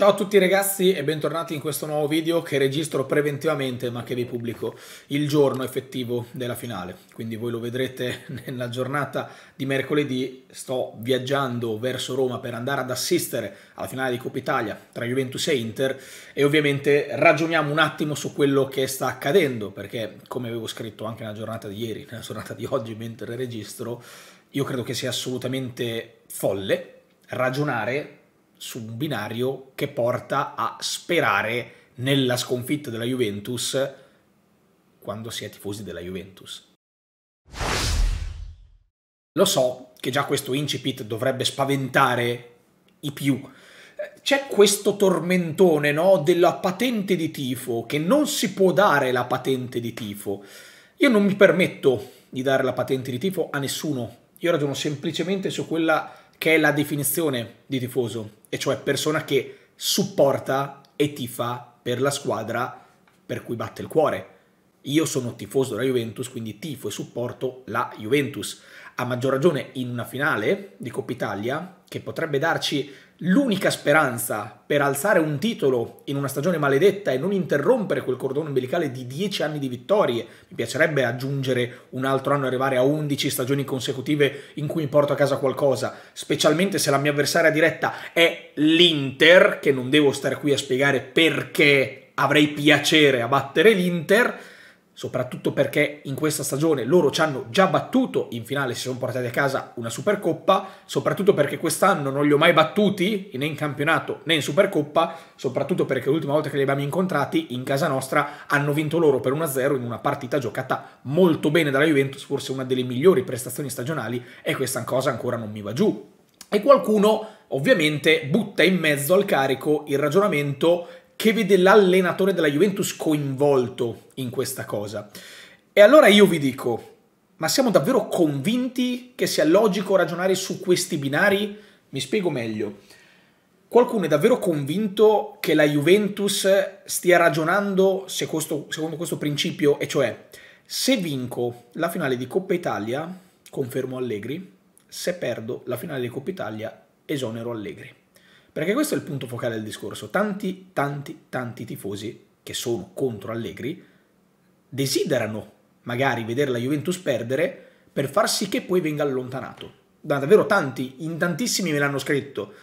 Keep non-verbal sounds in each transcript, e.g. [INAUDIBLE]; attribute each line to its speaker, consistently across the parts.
Speaker 1: Ciao a tutti ragazzi e bentornati in questo nuovo video che registro preventivamente ma che vi pubblico il giorno effettivo della finale, quindi voi lo vedrete [LAUGHS] nella giornata di mercoledì, sto viaggiando verso Roma per andare ad assistere alla finale di Coppa Italia tra Juventus e Inter e ovviamente ragioniamo un attimo su quello che sta accadendo perché come avevo scritto anche nella giornata di ieri, [LAUGHS] nella giornata di oggi mentre registro, io credo che sia assolutamente folle ragionare su un binario che porta a sperare nella sconfitta della Juventus quando si è tifosi della Juventus. Lo so che già questo incipit dovrebbe spaventare i più. C'è questo tormentone no, della patente di tifo, che non si può dare la patente di tifo. Io non mi permetto di dare la patente di tifo a nessuno, io ragiono semplicemente su quella che è la definizione di tifoso, e cioè persona che supporta e tifa per la squadra per cui batte il cuore. Io sono tifoso della Juventus, quindi tifo e supporto la Juventus. A maggior ragione in una finale di Coppa Italia che potrebbe darci l'unica speranza per alzare un titolo in una stagione maledetta e non interrompere quel cordone umbilicale di 10 anni di vittorie, mi piacerebbe aggiungere un altro anno e arrivare a 11 stagioni consecutive in cui mi porto a casa qualcosa, specialmente se la mia avversaria diretta è l'Inter, che non devo stare qui a spiegare perché avrei piacere a battere l'Inter, soprattutto perché in questa stagione loro ci hanno già battuto, in finale si sono portati a casa una Supercoppa, soprattutto perché quest'anno non li ho mai battuti né in campionato né in Supercoppa, soprattutto perché l'ultima volta che li abbiamo incontrati in casa nostra hanno vinto loro per 1-0 in una partita giocata molto bene dalla Juventus, forse una delle migliori prestazioni stagionali e questa cosa ancora non mi va giù. E qualcuno ovviamente butta in mezzo al carico il ragionamento che vede l'allenatore della Juventus coinvolto in questa cosa. E allora io vi dico, ma siamo davvero convinti che sia logico ragionare su questi binari? Mi spiego meglio. Qualcuno è davvero convinto che la Juventus stia ragionando secondo questo principio, e cioè se vinco la finale di Coppa Italia, confermo Allegri, se perdo la finale di Coppa Italia, esonero Allegri. Perché questo è il punto focale del discorso. Tanti, tanti, tanti tifosi che sono contro Allegri desiderano magari vedere la Juventus perdere per far sì che poi venga allontanato. Davvero tanti, in tantissimi me l'hanno scritto.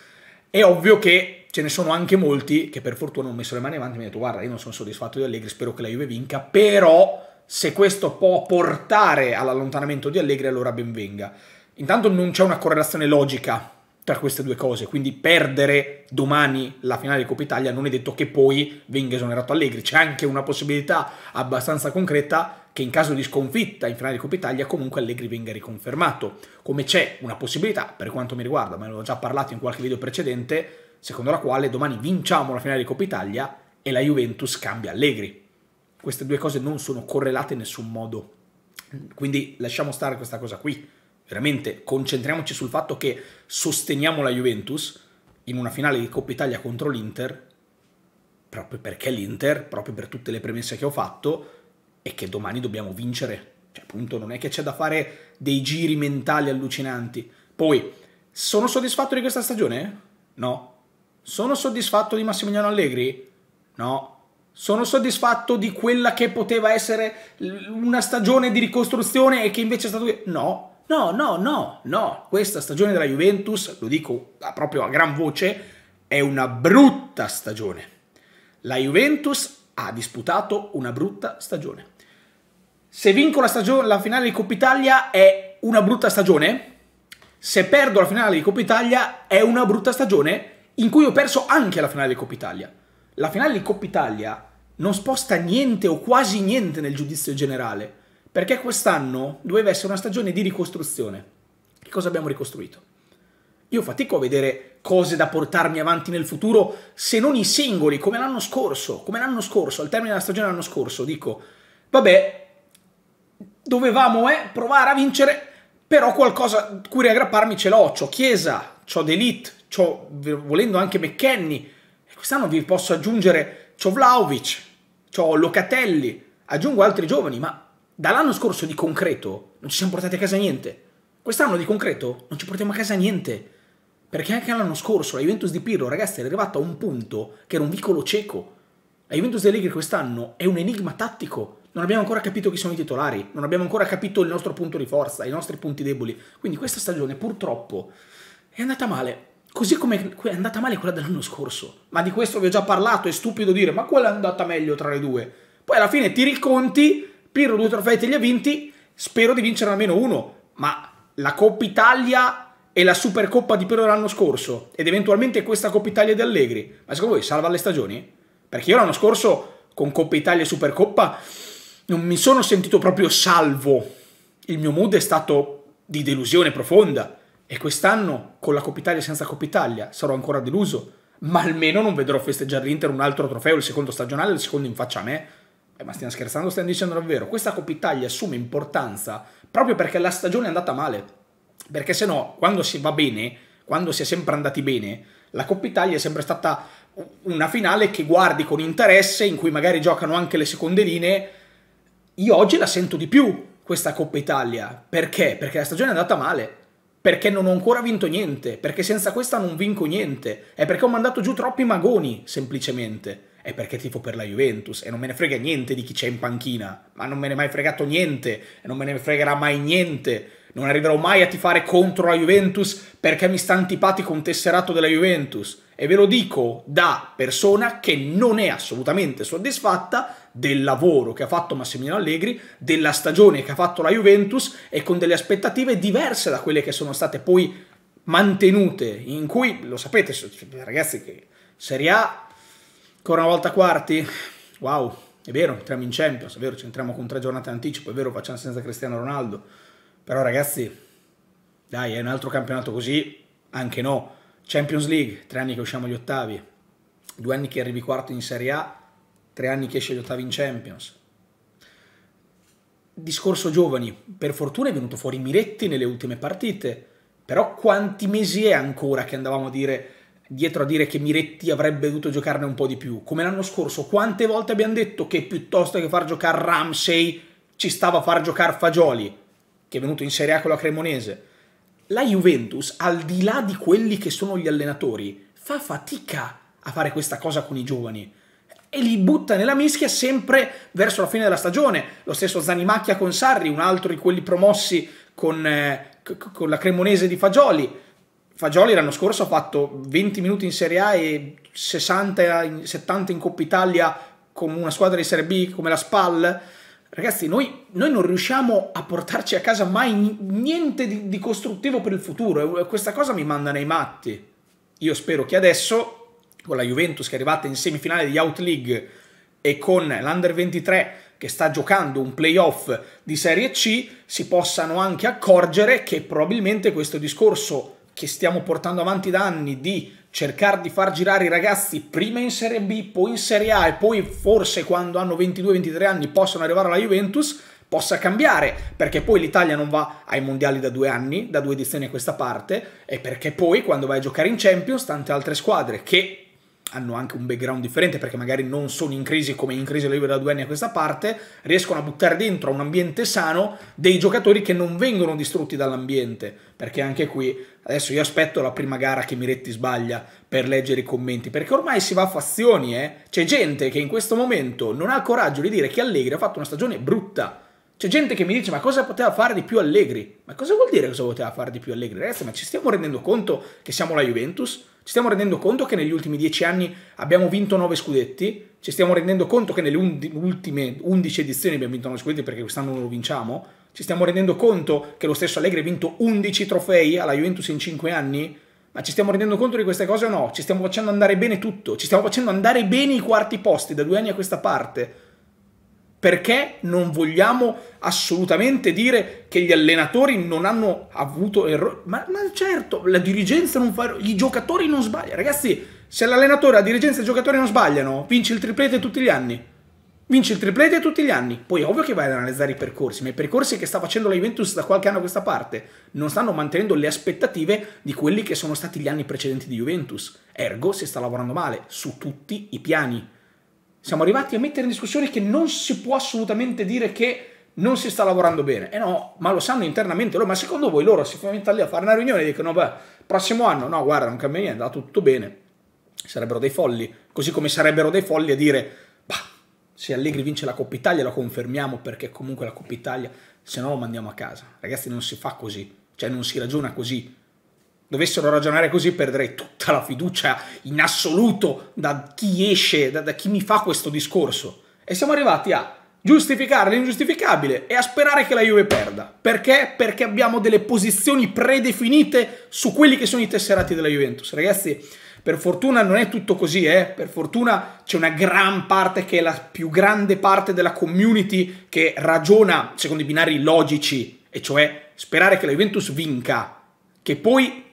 Speaker 1: È ovvio che ce ne sono anche molti che per fortuna hanno messo le mani avanti e mi hanno detto guarda io non sono soddisfatto di Allegri, spero che la Juve vinca, però se questo può portare all'allontanamento di Allegri allora ben venga. Intanto non c'è una correlazione logica tra queste due cose, quindi perdere domani la finale di Coppa Italia non è detto che poi venga esonerato Allegri, c'è anche una possibilità abbastanza concreta che in caso di sconfitta in finale di Coppa Italia comunque Allegri venga riconfermato, come c'è una possibilità, per quanto mi riguarda, ma ne ho già parlato in qualche video precedente, secondo la quale domani vinciamo la finale di Coppa Italia e la Juventus cambia Allegri. Queste due cose non sono correlate in nessun modo, quindi lasciamo stare questa cosa qui veramente concentriamoci sul fatto che sosteniamo la Juventus in una finale di Coppa Italia contro l'Inter, proprio perché l'Inter, proprio per tutte le premesse che ho fatto, è che domani dobbiamo vincere. Cioè, appunto, non è che c'è da fare dei giri mentali allucinanti. Poi, sono soddisfatto di questa stagione? No. Sono soddisfatto di Massimiliano Allegri? No. Sono soddisfatto di quella che poteva essere una stagione di ricostruzione e che invece è stata... No No, no, no, no. Questa stagione della Juventus, lo dico proprio a gran voce, è una brutta stagione. La Juventus ha disputato una brutta stagione. Se vinco la, stagione, la finale di Coppa Italia è una brutta stagione? Se perdo la finale di Coppa Italia è una brutta stagione in cui ho perso anche la finale di Coppa Italia. La finale di Coppa Italia non sposta niente o quasi niente nel giudizio generale perché quest'anno doveva essere una stagione di ricostruzione. Che cosa abbiamo ricostruito? Io fatico a vedere cose da portarmi avanti nel futuro, se non i singoli, come l'anno scorso, come l'anno scorso, al termine della stagione dell'anno scorso, dico, vabbè, dovevamo eh, provare a vincere, però qualcosa cui riaggrapparmi ce l'ho, c'ho Chiesa, c'ho D'Elite, c'ho, volendo anche McKenny, e quest'anno vi posso aggiungere, c'ho Vlaovic, c'ho Locatelli, aggiungo altri giovani, ma Dall'anno scorso di concreto non ci siamo portati a casa niente. Quest'anno di concreto non ci portiamo a casa niente. Perché anche l'anno scorso la Juventus di Pirlo, ragazzi, è arrivata a un punto che era un vicolo cieco. La Juventus di dell'Igri quest'anno è un enigma tattico. Non abbiamo ancora capito chi sono i titolari, non abbiamo ancora capito il nostro punto di forza, i nostri punti deboli. Quindi questa stagione purtroppo è andata male. Così come è andata male quella dell'anno scorso. Ma di questo vi ho già parlato, è stupido dire, ma quella è andata meglio tra le due. Poi alla fine ti riconti... Pirro due trofei te li ha vinti, spero di vincere almeno uno, ma la Coppa Italia e la Supercoppa di Pirlo l'anno scorso ed eventualmente questa Coppa Italia di Allegri, ma secondo voi salva le stagioni? Perché io l'anno scorso con Coppa Italia e Supercoppa non mi sono sentito proprio salvo. Il mio mood è stato di delusione profonda e quest'anno con la Coppa Italia e senza Coppa Italia sarò ancora deluso, ma almeno non vedrò festeggiare l'Inter un altro trofeo, il secondo stagionale, il secondo in faccia a me. Eh, ma stiamo scherzando, stiamo dicendo davvero, questa Coppa Italia assume importanza proprio perché la stagione è andata male. Perché se no, quando si va bene, quando si è sempre andati bene, la Coppa Italia è sempre stata una finale che guardi con interesse, in cui magari giocano anche le seconde linee. Io oggi la sento di più questa Coppa Italia. Perché? Perché la stagione è andata male. Perché non ho ancora vinto niente. Perché senza questa non vinco niente. È perché ho mandato giù troppi magoni, semplicemente è perché tifo per la Juventus e non me ne frega niente di chi c'è in panchina, ma non me ne è mai fregato niente e non me ne fregherà mai niente. Non arriverò mai a tifare contro la Juventus perché mi sta antipatico un tesserato della Juventus. E ve lo dico da persona che non è assolutamente soddisfatta del lavoro che ha fatto Massimiliano Allegri, della stagione che ha fatto la Juventus e con delle aspettative diverse da quelle che sono state poi mantenute, in cui, lo sapete ragazzi che Serie A Ancora una volta quarti? Wow, è vero, entriamo in Champions, è vero, ci entriamo con tre giornate anticipo, è vero, facciamo senza Cristiano Ronaldo. Però ragazzi, dai, è un altro campionato così, anche no. Champions League, tre anni che usciamo agli ottavi, due anni che arrivi quarto in Serie A, tre anni che esce agli ottavi in Champions. Discorso giovani, per fortuna è venuto fuori Miretti nelle ultime partite, però quanti mesi è ancora che andavamo a dire dietro a dire che Miretti avrebbe dovuto giocarne un po' di più. Come l'anno scorso, quante volte abbiamo detto che piuttosto che far giocare Ramsey ci stava a far giocare Fagioli, che è venuto in Serie A con la Cremonese. La Juventus, al di là di quelli che sono gli allenatori, fa fatica a fare questa cosa con i giovani e li butta nella mischia sempre verso la fine della stagione. Lo stesso Zanimacchia con Sarri, un altro di quelli promossi con, eh, con la Cremonese di Fagioli Fagioli l'anno scorso ha fatto 20 minuti in Serie A e 60, 70 in Coppa Italia con una squadra di Serie B come la SPAL. Ragazzi, noi, noi non riusciamo a portarci a casa mai niente di, di costruttivo per il futuro questa cosa mi manda nei matti. Io spero che adesso, con la Juventus che è arrivata in semifinale di Out League e con l'Under 23 che sta giocando un playoff di Serie C, si possano anche accorgere che probabilmente questo discorso che stiamo portando avanti da anni di cercare di far girare i ragazzi prima in Serie B, poi in Serie A e poi forse quando hanno 22-23 anni possono arrivare alla Juventus, possa cambiare, perché poi l'Italia non va ai mondiali da due anni, da due edizioni a questa parte, e perché poi quando vai a giocare in Champions tante altre squadre che hanno anche un background differente perché magari non sono in crisi come in crisi libera da due anni a questa parte, riescono a buttare dentro a un ambiente sano dei giocatori che non vengono distrutti dall'ambiente, perché anche qui adesso io aspetto la prima gara che Miretti sbaglia per leggere i commenti, perché ormai si va a fazioni, eh? c'è gente che in questo momento non ha il coraggio di dire che Allegri ha fatto una stagione brutta, c'è gente che mi dice ma cosa poteva fare di più Allegri? Ma cosa vuol dire cosa poteva fare di più Allegri? Ragazzi, ma ci stiamo rendendo conto che siamo la Juventus? Ci stiamo rendendo conto che negli ultimi dieci anni abbiamo vinto nove scudetti? Ci stiamo rendendo conto che nelle ultime undici edizioni abbiamo vinto nove scudetti perché quest'anno non lo vinciamo? Ci stiamo rendendo conto che lo stesso Allegri ha vinto undici trofei alla Juventus in cinque anni? Ma ci stiamo rendendo conto di queste cose o no? Ci stiamo facendo andare bene tutto, ci stiamo facendo andare bene i quarti posti da due anni a questa parte perché non vogliamo assolutamente dire che gli allenatori non hanno avuto errori? Ma, ma, certo, la dirigenza non fa errori, i giocatori non sbagliano. Ragazzi, se l'allenatore, la dirigenza e i giocatori non sbagliano, vinci il triplete tutti gli anni. Vinci il triplete tutti gli anni. Poi ovvio che vai ad analizzare i percorsi, ma i percorsi che sta facendo la Juventus da qualche anno a questa parte non stanno mantenendo le aspettative di quelli che sono stati gli anni precedenti di Juventus. Ergo si sta lavorando male su tutti i piani siamo arrivati a mettere in discussione che non si può assolutamente dire che non si sta lavorando bene. Eh no, ma lo sanno internamente loro. Ma secondo voi loro si fomentano lì a fare una riunione e dicono, beh, prossimo anno, no, guarda, non cambia niente, è tutto bene. Sarebbero dei folli. Così come sarebbero dei folli a dire, bah, se Allegri vince la Coppa Italia lo confermiamo perché comunque la Coppa Italia, se no lo mandiamo a casa. Ragazzi, non si fa così. Cioè non si ragiona così dovessero ragionare così perderei tutta la fiducia in assoluto da chi esce, da, da chi mi fa questo discorso. E siamo arrivati a giustificare l'ingiustificabile e a sperare che la Juve perda. Perché? Perché abbiamo delle posizioni predefinite su quelli che sono i tesserati della Juventus. Ragazzi, per fortuna non è tutto così, eh? per fortuna c'è una gran parte che è la più grande parte della community che ragiona secondo i binari logici, e cioè sperare che la Juventus vinca, che poi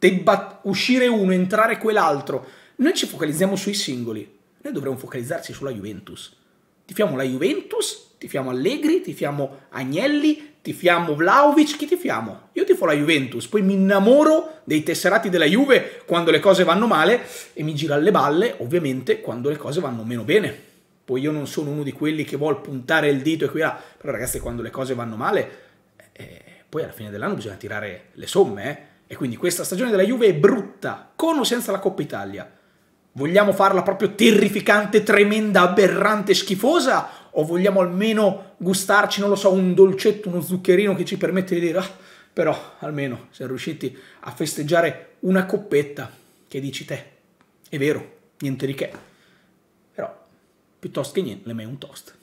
Speaker 1: debba uscire uno, entrare quell'altro. Noi ci focalizziamo sui singoli, noi dovremmo focalizzarci sulla Juventus. Tifiamo la Juventus, tifiamo Allegri, tifiamo Agnelli, tifiamo Vlaovic, chi tifiamo? Io tifo la Juventus, poi mi innamoro dei tesserati della Juve quando le cose vanno male e mi gira alle balle, ovviamente, quando le cose vanno meno bene. Poi io non sono uno di quelli che vuol puntare il dito e qui là, però ragazzi quando le cose vanno male, eh, poi alla fine dell'anno bisogna tirare le somme, eh e quindi questa stagione della Juve è brutta, con o senza la Coppa Italia. Vogliamo farla proprio terrificante, tremenda, aberrante, schifosa? O vogliamo almeno gustarci, non lo so, un dolcetto, uno zuccherino che ci permette di dire, ah, però almeno siamo riusciti a festeggiare una coppetta che dici te. È vero, niente di che. Però, piuttosto che niente, le me un toast.